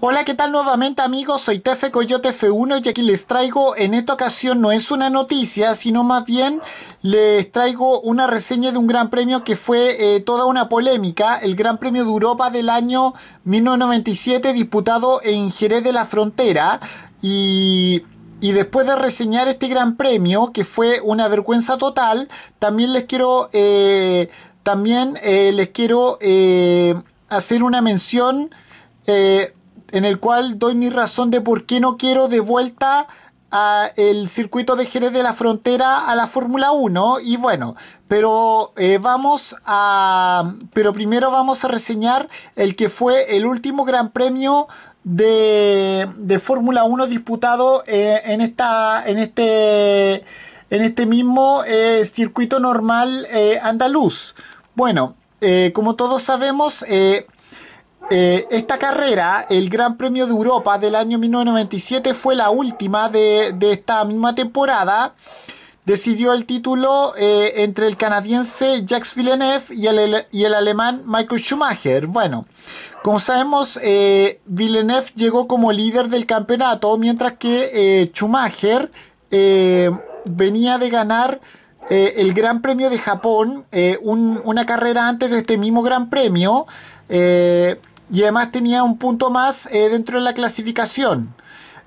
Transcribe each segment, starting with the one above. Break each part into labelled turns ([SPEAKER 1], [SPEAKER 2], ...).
[SPEAKER 1] Hola, ¿qué tal nuevamente amigos? Soy Tefe Coyote F1 y aquí les traigo, en esta ocasión no es una noticia, sino más bien les traigo una reseña de un gran premio que fue eh, toda una polémica, el Gran Premio de Europa del año 1997 disputado en Jerez de la Frontera y... Y después de reseñar este gran premio, que fue una vergüenza total, también les quiero, eh, también eh, les quiero hacer una mención eh, en el cual doy mi razón de por qué no quiero de vuelta a el circuito de Jerez de la Frontera a la Fórmula 1 y bueno, pero eh, vamos a pero primero vamos a reseñar el que fue el último gran premio de, de Fórmula 1 disputado eh, en esta en este en este mismo eh, circuito normal andaluz. Bueno, como todos sabemos, eh, esta carrera, el Gran Premio de Europa del año 1997, fue la última de, esta misma temporada. Decidió el título eh, entre el canadiense Jacques Villeneuve y el, alemán Michael Schumacher. Bueno, como sabemos, eh, Villeneuve llegó como líder del campeonato, mientras que Schumacher venía de ganar el Gran Premio de Japón, una carrera antes de este mismo Gran Premio. Y además tenía un punto más eh, dentro de la clasificación.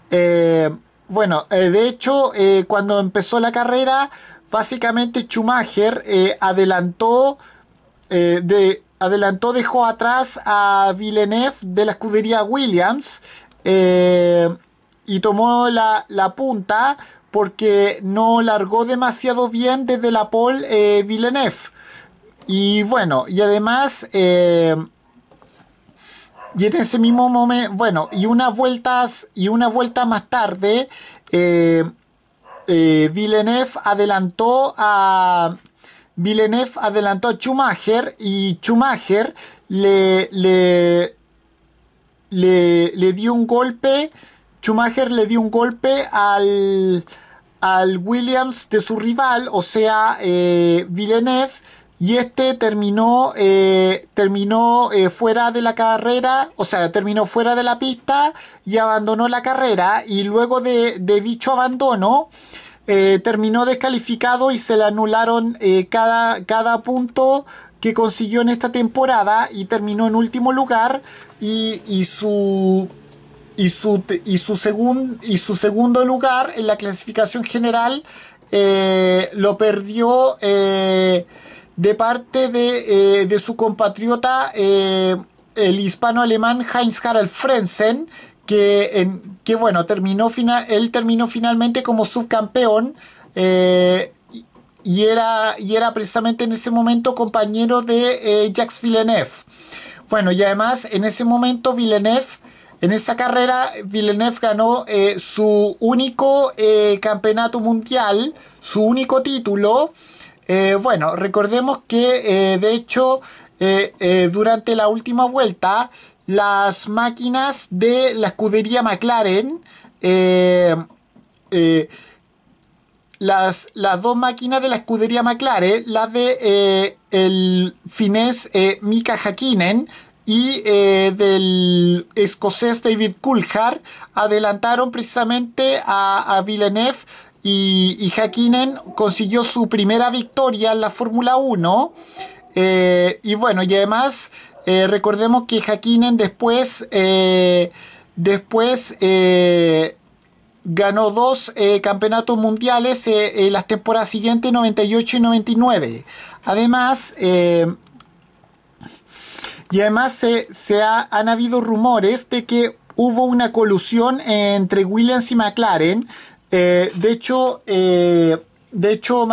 [SPEAKER 1] Eh, bueno, eh, de hecho, cuando empezó la carrera, básicamente Schumacher adelantó, adelantó, dejó atrás a Villeneuve de la escudería Williams y tomó la, la, punta porque no largó demasiado bien desde la pole Villeneuve. Y bueno, y además... Y en ese mismo momento, bueno, y unas vueltas, y una vuelta más tarde, eh, eh Villeneuve adelantó a. Villeneuve adelantó a Schumacher y Schumacher le, le, le, dio un golpe. Schumacher le dio un golpe al, al Williams de su rival, o sea, eh, Villeneuve y este terminó, eh, terminó eh, fuera de la carrera, o sea, terminó fuera de la pista y abandonó la carrera. Y luego de, dicho abandono, eh, terminó descalificado y se le anularon cada, cada punto que consiguió en esta temporada y terminó en último lugar. Y, su y su, y su, y su segundo lugar en la clasificación general lo perdió de parte de, eh, su compatriota eh, el hispano-alemán Heinz Harald Frenzen, que, que bueno, terminó él terminó finalmente como subcampeón eh, y, era, y era precisamente en ese momento compañero de Jacques Villeneuve. Bueno, y además en ese momento Villeneuve, en esta carrera, Villeneuve ganó su único campeonato mundial, su único título. Eh, bueno, recordemos que eh, de hecho eh, durante la última vuelta las máquinas de la escudería McLaren, las, dos máquinas de la escudería McLaren, las de el finés Mika Hakkinen y del escocés David Coulthard, adelantaron precisamente a, a Villeneuve y, Hakkinen consiguió su primera victoria en la Fórmula 1. Eh, y bueno, y además eh, recordemos que Hakkinen después, eh, después ganó dos campeonatos mundiales en las temporadas siguientes, 98 y 99. Además, y además se, han habido rumores de que hubo una colusión entre Williams y McLaren eh, de hecho, eh, de hecho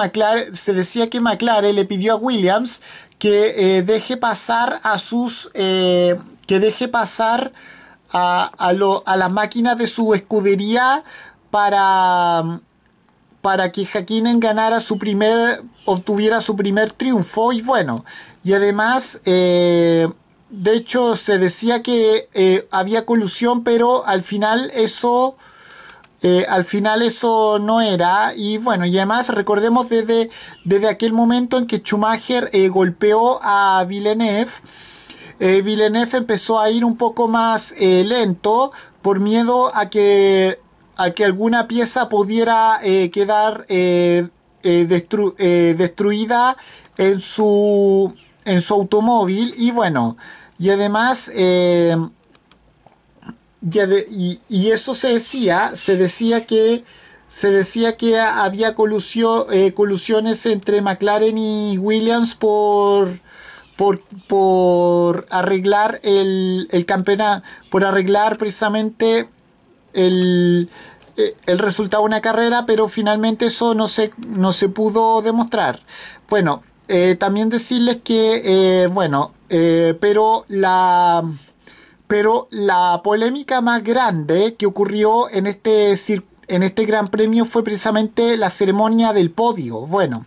[SPEAKER 1] se decía que McLaren le pidió a Williams que eh, deje pasar a sus. que deje pasar a, las máquinas de su escudería para para que Hakkinen ganara su primer, obtuviera su primer triunfo y bueno, y además, de hecho se decía que había colusión, pero al final eso eh, al final eso no era. Y bueno, y además recordemos desde, desde aquel momento en que Schumacher eh, golpeó a Villeneuve. Eh, Villeneuve empezó a ir un poco más eh, lento por miedo a que, a que alguna pieza pudiera quedar destruida en su, en su automóvil. Y bueno, y además y, eso se decía, se decía que se decía que había eh, colusiones entre McLaren y Williams por por, arreglar el, el campeonato, por arreglar precisamente eh, el, resultado de una carrera, pero finalmente eso no se, no se pudo demostrar. Bueno, eh, también decirles que, bueno, pero la pero la polémica más grande que ocurrió en este, en este Gran Premio fue precisamente la ceremonia del podio. Bueno,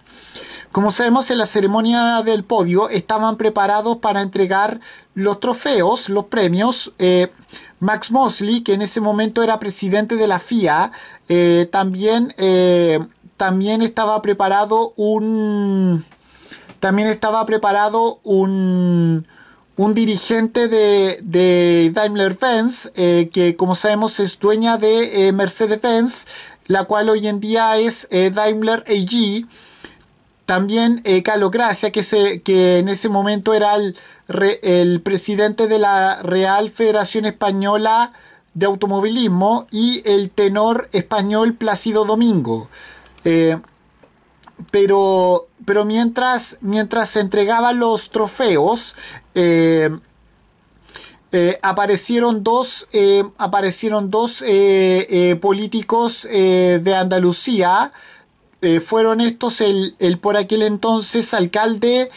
[SPEAKER 1] como sabemos, en la ceremonia del podio estaban preparados para entregar los trofeos, los premios. Eh, Max Mosley, que en ese momento era presidente de la FIA, eh, también, eh, también estaba preparado un. También estaba preparado un un dirigente de, Daimler-Benz, eh, que como sabemos es dueña de eh, Mercedes-Benz, la cual hoy en día es eh, Daimler AG. También Carlos Gracia, que, se, que en ese momento era el, presidente de la Real Federación Española de Automovilismo, y el tenor español Plácido Domingo. pero pero mientras, mientras se entregaban los trofeos, eh, eh, aparecieron dos, eh, aparecieron dos políticos de Andalucía. fueron estos el, el, por aquel entonces alcalde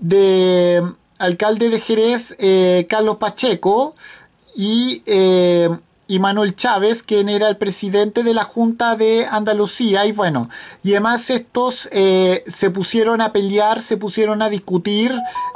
[SPEAKER 1] de, alcalde de Jerez, Carlos Pacheco, y y Manuel Chávez, quien era el presidente de la Junta de Andalucía, y bueno, y además estos eh, se pusieron a pelear, se pusieron a discutir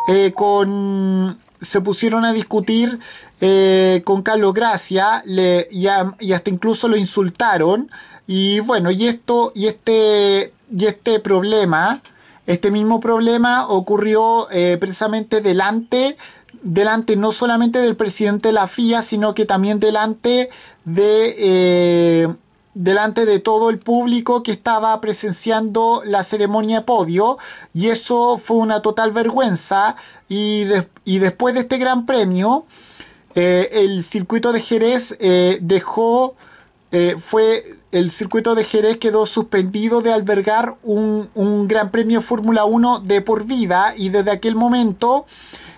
[SPEAKER 1] eh, con... Se pusieron a discutir eh, con Carlos Gracia le, y, y, hasta incluso lo insultaron. Y bueno, y esto, y este, y este problema, este mismo problema ocurrió precisamente delante delante no solamente del presidente de la FIA, sino que también delante de, eh, delante de todo el público que estaba presenciando la ceremonia de podio. Y eso fue una total vergüenza. Y, y después de este gran premio, eh, el circuito de Jerez eh, dejó, fue el circuito de Jerez quedó suspendido de albergar un, Gran Premio Fórmula 1 de por vida y desde aquel momento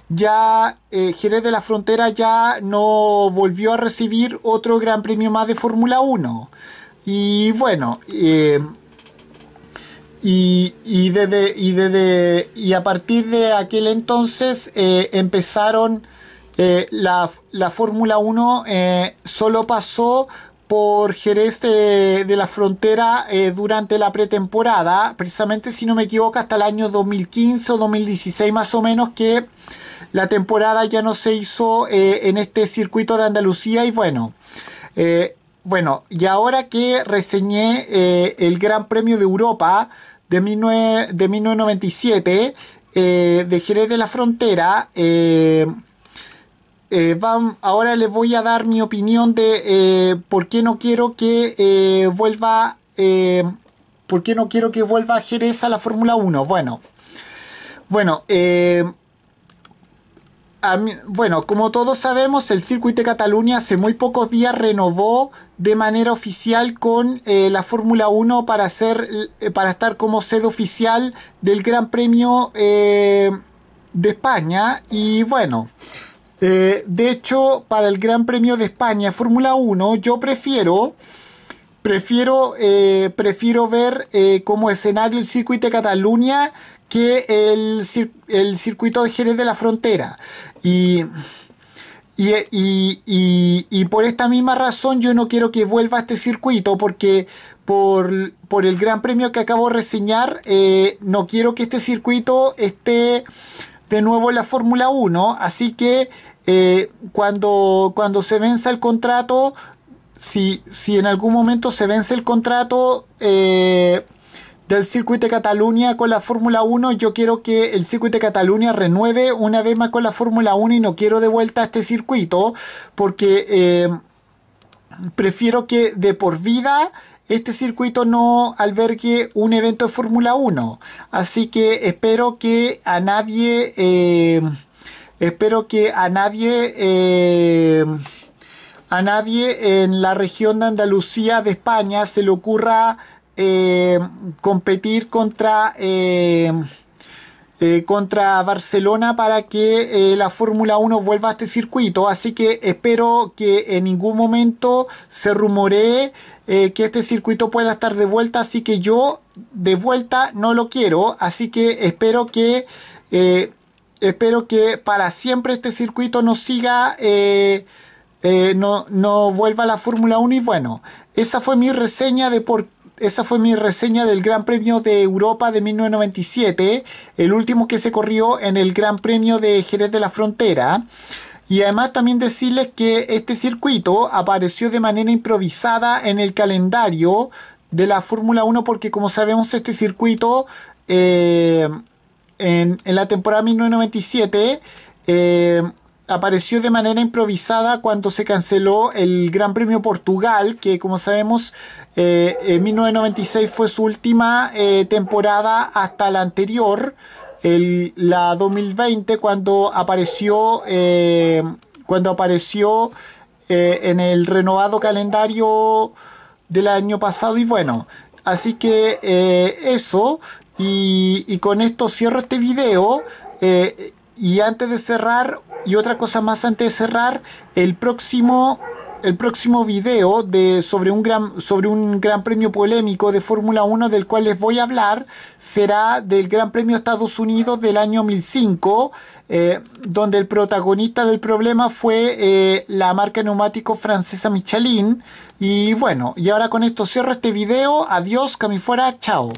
[SPEAKER 1] ya eh, Jerez de la Frontera ya no volvió a recibir otro Gran Premio más de Fórmula 1. Y bueno, eh, y, y, desde, y, desde, y a partir de aquel entonces eh, empezaron la, la Fórmula 1 solo pasó por Jerez de, la Frontera eh, durante la pretemporada, precisamente si no me equivoco, hasta el año 2015 o 2016 más o menos que la temporada ya no se hizo eh, en este circuito de Andalucía y bueno, eh, bueno, y ahora que reseñé el Gran Premio de Europa de, de 1997 de Jerez de la Frontera, eh, ahora les voy a dar mi opinión de eh, por qué no quiero que eh, vuelva. ¿Por qué no quiero que vuelva Jerez a la Fórmula 1? Bueno. Bueno, bueno, como todos sabemos, el circuito de Cataluña hace muy pocos días renovó de manera oficial con la Fórmula 1 para, ser, para estar como sede oficial del Gran Premio de España. Y bueno, eh, de hecho, para el Gran Premio de España, Fórmula 1, yo prefiero, prefiero, eh, prefiero ver eh, como escenario el circuito de Cataluña que el, circuito de Jerez de la Frontera. Y, por esta misma razón yo no quiero que vuelva a este circuito porque por, el gran premio que acabo de reseñar, no quiero que este circuito esté de nuevo en la Fórmula 1, así que eh, cuando, cuando se vence el contrato, si, si en algún momento se vence el contrato eh, del circuito de Cataluña con la Fórmula 1, yo quiero que el circuito de Cataluña renueve una vez más con la Fórmula 1 y no quiero de vuelta a este circuito porque eh, prefiero que de por vida este circuito no albergue un evento de Fórmula 1. Así que espero que a nadie... Espero que a nadie, eh, a nadie en la región de Andalucía de España se le ocurra eh, competir contra, eh, contra Barcelona para que la Fórmula 1 vuelva a este circuito. Así que espero que en ningún momento se rumoree que este circuito pueda estar de vuelta. Así que yo de vuelta no lo quiero. Así que espero que espero que para siempre este circuito no siga, eh, eh no, no, vuelva a la Fórmula 1 y bueno, esa fue mi reseña de por esa fue mi reseña del Gran Premio de Europa de 1997, el último que se corrió en el Gran Premio de Jerez de la Frontera. Y además también decirles que este circuito apareció de manera improvisada en el calendario de la Fórmula 1 porque como sabemos este circuito eh, en, la temporada 1997 eh, apareció de manera improvisada cuando se canceló el Gran Premio Portugal, que como sabemos eh, en 1996 fue su última eh, temporada hasta la anterior, la 2020, cuando apareció, cuando apareció en el renovado calendario del año pasado y bueno. Así que eso, y, con esto cierro este video. Eh, y antes de cerrar, y otra cosa más antes de cerrar, el próximo el próximo video de, sobre, un gran, sobre un gran premio polémico de Fórmula 1 del cual les voy a hablar será del Gran Premio Estados Unidos del año 2005, eh, donde el protagonista del problema fue eh, la marca neumático francesa Michelin. Y bueno, y ahora con esto cierro este video. Adiós, camifuera, fuera, chao.